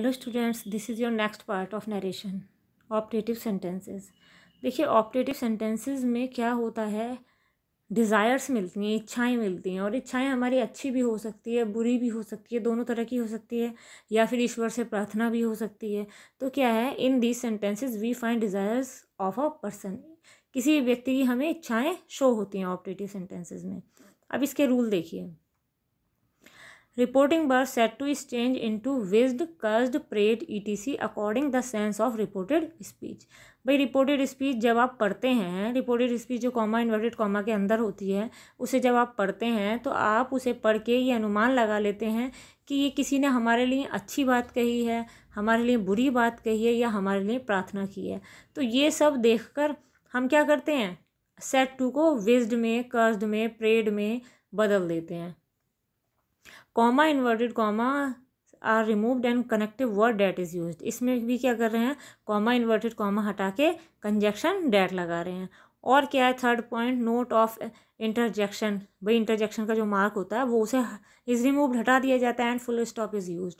hello students this is your next part of narration operative sentences देखिए operative sentences में क्या होता है डिज़ायर्स मिलती हैं इच्छाएं मिलती हैं और इच्छाएं हमारी अच्छी भी हो सकती है बुरी भी हो सकती है दोनों तरह की हो सकती है या फिर ईश्वर से प्रार्थना भी हो सकती है तो क्या है in these sentences we find desires of a person किसी व्यक्ति की हमें इच्छाएँ शो होती हैं ऑपरेटिव सेंटेंसेज में अब इसके रूल देखिए reporting said Reporting change in to wished cursed prayed E T C according the sense of reported speech भाई रिपोर्टेड स्पीच जब आप पढ़ते हैं रिपोर्टेड स्पीच जो कॉमा इन्वर्टेड कॉमा के अंदर होती है उसे जब आप पढ़ते हैं तो आप उसे पढ़ के ये अनुमान लगा लेते हैं कि ये किसी ने हमारे लिए अच्छी बात कही है हमारे लिए बुरी बात कही है या हमारे लिए प्रार्थना की है तो ये सब कर हम क्या करते हैं सेट टू को विज्ड में कर्ज में प्रेड में बदल देते हैं comma inverted comma are removed and connective word that is use इसमें भी क्या कर रहे हैं कॉमा इन्वर्टेड कॉमा हटा के कंजेक्शन डेट लगा रहे हैं और क्या है third point note of interjection भाई इंटरजेक्शन का जो मार्क होता है वो उसे इज रिमूव्ड हटा दिया जाता है and full stop is use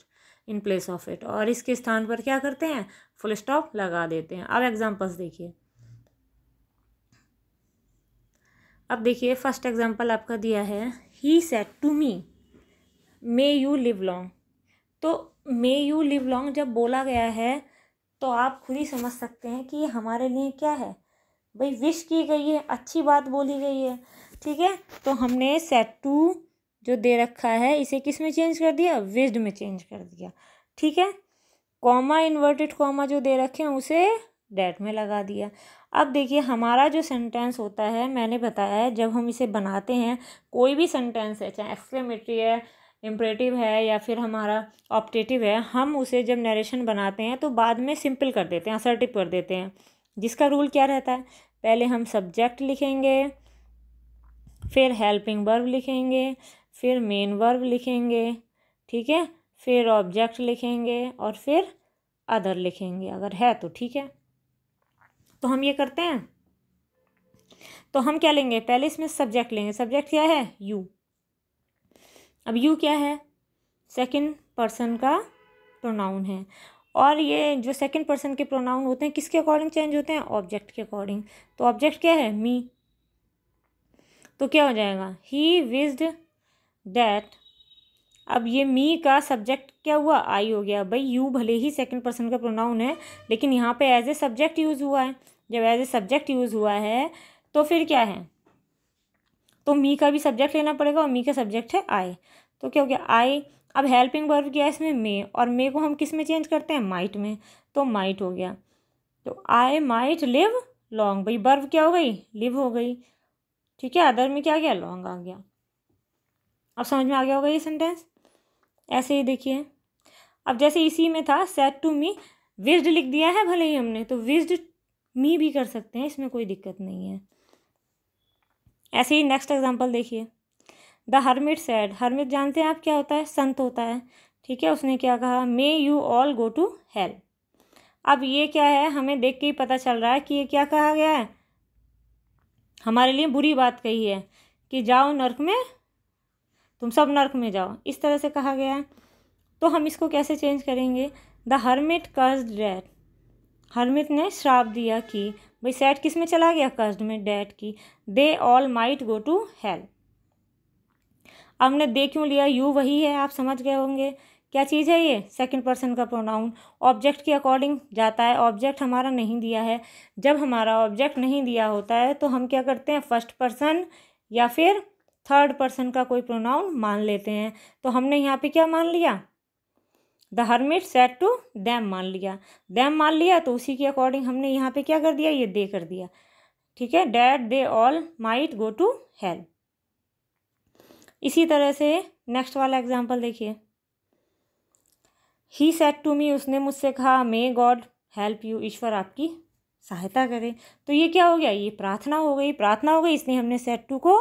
in place of it और इसके स्थान पर क्या करते हैं फुल स्टॉप लगा देते हैं अब एग्जाम्पल्स देखिए अब देखिए फर्स्ट एग्जाम्पल आपका दिया है he said to me may you live long तो मे यू लिव लॉन्ग जब बोला गया है तो आप खुद ही समझ सकते हैं कि ये हमारे लिए क्या है भाई विश की गई है अच्छी बात बोली गई है ठीक है तो हमने सेट टू जो दे रखा है इसे किस में चेंज कर दिया विस्ड में चेंज कर दिया ठीक है कॉमा इन्वर्टेड कॉमा जो दे रखे हैं उसे डेट में लगा दिया अब देखिए हमारा जो सेंटेंस होता है मैंने बताया है जब हम इसे बनाते हैं कोई भी सेंटेंस है चाहे एक्सक्लेमेटरी है इम्परेटिव है या फिर हमारा ऑप्टेटिव है हम उसे जब नरेशन बनाते हैं तो बाद में सिंपल कर देते हैं असर्टिव कर देते हैं जिसका रूल क्या रहता है पहले हम सब्जेक्ट लिखेंगे फिर हेल्पिंग वर्ब लिखेंगे फिर मेन वर्ब लिखेंगे ठीक है फिर ऑब्जेक्ट लिखेंगे और फिर अदर लिखेंगे अगर है तो ठीक है तो हम ये करते हैं तो हम क्या लेंगे पहले इसमें सब्जेक्ट लेंगे सब्जेक्ट क्या है यू अब यू क्या है सेकंड पर्सन का प्रोनाउन है और ये जो सेकंड पर्सन के प्रोनाउन होते हैं किसके अकॉर्डिंग चेंज होते हैं ऑब्जेक्ट के अकॉर्डिंग तो ऑब्जेक्ट क्या है मी तो क्या हो जाएगा ही विज्ड डैट अब ये मी का सब्जेक्ट क्या हुआ आई हो गया भाई यू भले ही सेकंड पर्सन का प्रोनाउन है लेकिन यहाँ पे एज ए सब्जेक्ट यूज़ हुआ है जब एज ए सब्जेक्ट यूज़ हुआ है तो फिर क्या है तो मी का भी सब्जेक्ट लेना पड़ेगा और मी का सब्जेक्ट है आई तो क्या हो गया आई अब हेल्पिंग वर्ब गया इसमें मे और मे को हम किस में चेंज करते हैं माइट में तो माइट हो गया तो आई माइट लिव लॉन्ग भाई बर्व क्या हो गई लिव हो गई ठीक है अदर में क्या गया लॉन्ग आ गया अब समझ में आ गया होगा ये सेंटेंस ऐसे ही देखिए अब जैसे इसी में था सेट टू मी विज्ड लिख दिया है भले ही हमने तो विज्ड मी भी कर सकते हैं इसमें कोई दिक्कत नहीं है ऐसे ही नेक्स्ट एग्जाम्पल देखिए द हर्मिट सैड हर्मिट जानते हैं आप क्या होता है संत होता है ठीक है उसने क्या कहा may you all go to hell अब ये क्या है हमें देख के ही पता चल रहा है कि ये क्या कहा गया है हमारे लिए बुरी बात कही है कि जाओ नर्क में तुम सब नर्क में जाओ इस तरह से कहा गया है तो हम इसको कैसे चेंज करेंगे the hermit cursed that hermit ने श्राप दिया कि भाई सेट किस में चला गया कर्ज में डेट की they all might go to help आपने दे क्यों लिया यू वही है आप समझ गए होंगे क्या चीज़ है ये सेकंड पर्सन का प्रोनाउन ऑब्जेक्ट के अकॉर्डिंग जाता है ऑब्जेक्ट हमारा नहीं दिया है जब हमारा ऑब्जेक्ट नहीं दिया होता है तो हम क्या करते हैं फर्स्ट पर्सन या फिर थर्ड पर्सन का कोई प्रोनाउन मान लेते हैं तो हमने यहाँ पे क्या मान लिया the hermit said to them मान लिया दैम मान लिया तो उसी के अकॉर्डिंग हमने यहाँ पे क्या कर दिया ये दे कर दिया ठीक है that they all might go to hell इसी तरह से नेक्स्ट वाला एग्जाम्पल देखिए ही सेट टू मी उसने मुझसे कहा मे गॉड हेल्प यू ईश्वर आपकी सहायता करे तो ये क्या हो गया ये प्रार्थना हो गई प्रार्थना हो गई इसने हमने सेट टू को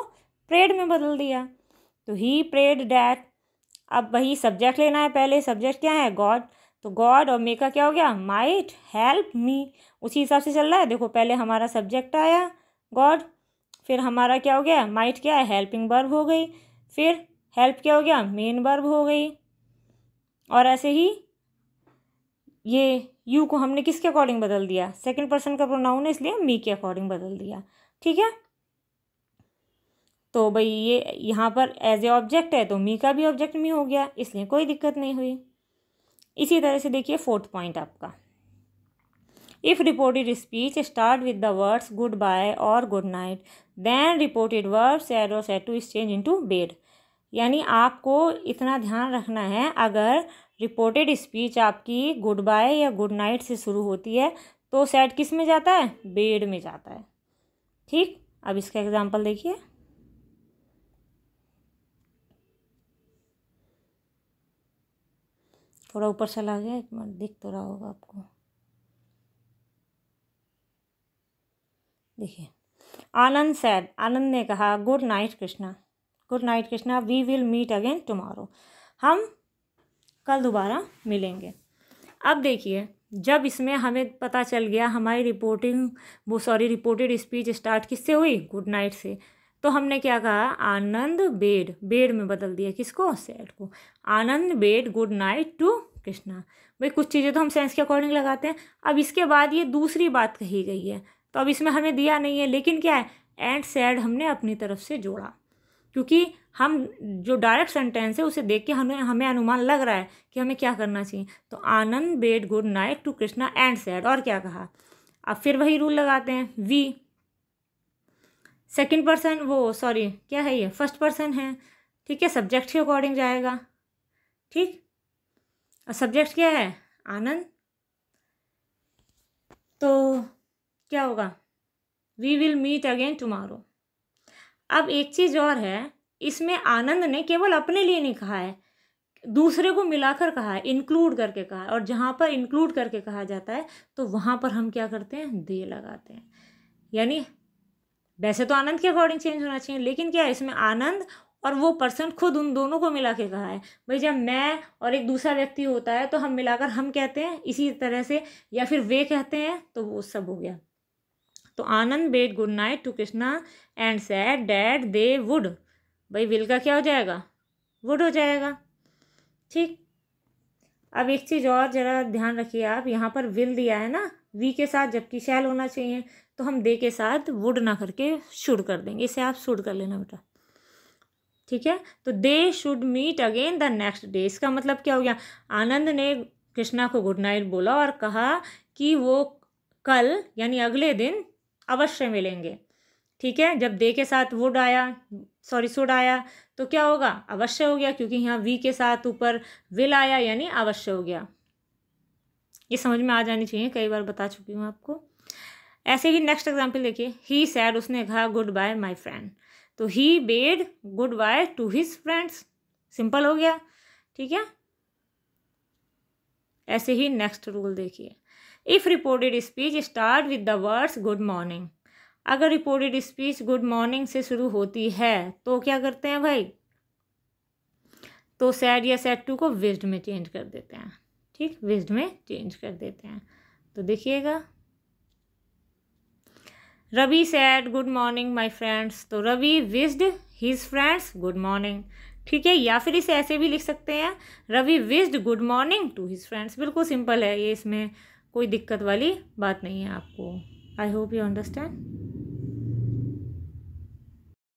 प्रेड में बदल दिया तो ही प्रेड डैट अब वही सब्जेक्ट लेना है पहले सब्जेक्ट क्या है गॉड तो गॉड और मे का क्या हो गया माइट हेल्प मी उसी हिसाब से चल रहा है देखो पहले हमारा सब्जेक्ट आया गॉड फिर हमारा क्या हो गया माइट क्या है हेल्पिंग बर्ब हो गई फिर हेल्प क्या हो गया मेन बर्ब हो गई और ऐसे ही ये यू को हमने किसके अकॉर्डिंग बदल दिया सेकंड पर्सन का प्रोनाउन है इसलिए मी के अकॉर्डिंग बदल दिया ठीक है तो भाई ये यहाँ पर एज ए ऑब्जेक्ट है तो मी का भी ऑब्जेक्ट मी हो गया इसलिए कोई दिक्कत नहीं हुई इसी तरह से देखिए फोर्थ पॉइंट आपका if reported speech start with the words goodbye और good night then reported word said और said to change in into bade यानी आपको इतना ध्यान रखना है अगर रिपोर्टेड स्पीच आपकी गुड बाय या गुड नाइट से शुरू होती है तो सैड किस में जाता है बेड में जाता है ठीक अब इसका एग्ज़ाम्पल देखिए थोड़ा ऊपर चला गया एक मिनट दिख तो रहा होगा आपको देखिए आनंद सैड आनंद ने कहा good night Krishna good night Krishna we will meet again tomorrow हम कल दोबारा मिलेंगे अब देखिए जब इसमें हमें पता चल गया हमारी रिपोर्टिंग वो सॉरी रिपोर्टेड स्पीच स्टार्ट किससे हुई गुड नाइट से तो हमने क्या कहा आनंद बेड बेड में बदल दिया किसको सैड को Anand bade good night to Krishna भाई कुछ चीज़ें तो हम सेंस के अकॉर्डिंग लगाते हैं अब इसके बाद ये दूसरी बात कही गई है तो अब इसमें हमें दिया नहीं है लेकिन क्या है एंड सैड हमने अपनी तरफ से जोड़ा क्योंकि हम जो डायरेक्ट सेंटेंस है उसे देख के हमें हमें अनुमान लग रहा है कि हमें क्या करना चाहिए तो Anand bade good night to Krishna and said और क्या कहा अब फिर वही रूल लगाते हैं वी सेकंड पर्सन वो सॉरी क्या है ये फर्स्ट पर्सन है ठीक है सब्जेक्ट के अकॉर्डिंग जाएगा ठीक और सब्जेक्ट क्या है आनंद तो क्या होगा we will meet again tomorrow अब एक चीज़ और है इसमें आनंद ने केवल अपने लिए नहीं कहा है दूसरे को मिलाकर कहा है इंक्लूड करके कहा है और जहाँ पर इंक्लूड करके कहा जाता है तो वहाँ पर हम क्या करते हैं दे लगाते हैं यानी वैसे तो आनंद के अकॉर्डिंग चेंज होना चाहिए लेकिन क्या है इसमें आनंद और वो पर्सन खुद उन दोनों को मिला के कहा है भाई जब मैं और एक दूसरा व्यक्ति होता है तो हम मिलाकर हम कहते हैं इसी तरह से या फिर वे कहते हैं तो वो सब हो गया तो Anand bade good night to Krishna and said that they would भाई विल का क्या हो जाएगा वुड हो जाएगा ठीक अब एक चीज़ और ज़रा ध्यान रखिए आप यहाँ पर विल दिया है ना वी के साथ जबकि शैल होना चाहिए तो हम दे के साथ वुड ना करके शुड कर देंगे इसे आप शुड कर लेना बेटा ठीक है तो they should meet again the next day इसका मतलब क्या हो गया आनंद ने कृष्णा को गुड नाइट बोला और कहा कि वो कल यानी अगले दिन अवश्य मिलेंगे ठीक है जब दे के साथ वुड आया सॉरी सुड आया तो क्या होगा अवश्य हो गया क्योंकि यहाँ वी के साथ ऊपर विल आया यानी अवश्य हो गया ये समझ में आ जानी चाहिए कई बार बता चुकी हूँ आपको ऐसे ही नेक्स्ट एग्जाम्पल देखिए ही सैड उसने कहा गुड बाय माई फ्रेंड तो he bade goodbye to his friends simple हो गया ठीक है ऐसे ही नेक्स्ट रूल देखिए if reported speech start with the words good morning अगर रिपोर्टेड स्पीच गुड मॉर्निंग से शुरू होती है तो क्या करते हैं भाई तो सैड या सैड टू को विस्ड में चेंज कर देते हैं ठीक विस्ड में चेंज कर देते हैं तो देखिएगा Ravi said good morning my friends तो Ravi wished his friends good morning ठीक है या फिर इसे ऐसे भी लिख सकते हैं Ravi wished good morning to his friends बिल्कुल सिंपल है ये इसमें कोई दिक्कत वाली बात नहीं है आपको आई होप यू अंडरस्टैंड